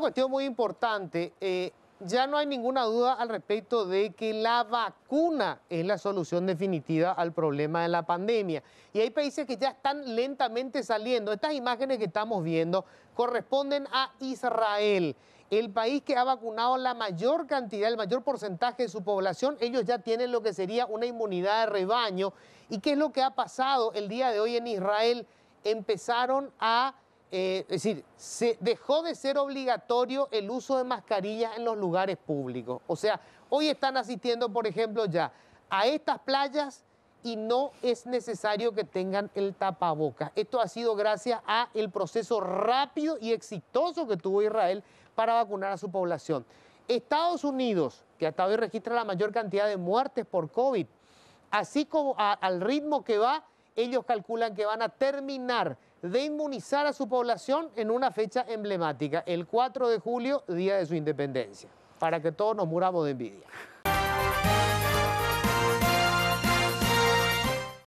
cuestión muy importante. Eh, ya no hay ninguna duda al respecto de que la vacuna es la solución definitiva al problema de la pandemia. Y hay países que ya están lentamente saliendo. Estas imágenes que estamos viendo corresponden a Israel. El país que ha vacunado la mayor cantidad, el mayor porcentaje de su población, ellos ya tienen lo que sería una inmunidad de rebaño. ¿Y qué es lo que ha pasado el día de hoy en Israel? Empezaron a eh, es decir, se dejó de ser obligatorio el uso de mascarillas en los lugares públicos. O sea, hoy están asistiendo, por ejemplo, ya a estas playas y no es necesario que tengan el tapabocas. Esto ha sido gracias a el proceso rápido y exitoso que tuvo Israel para vacunar a su población. Estados Unidos, que hasta hoy registra la mayor cantidad de muertes por COVID, así como al ritmo que va, ellos calculan que van a terminar de inmunizar a su población en una fecha emblemática, el 4 de julio, día de su independencia, para que todos nos muramos de envidia.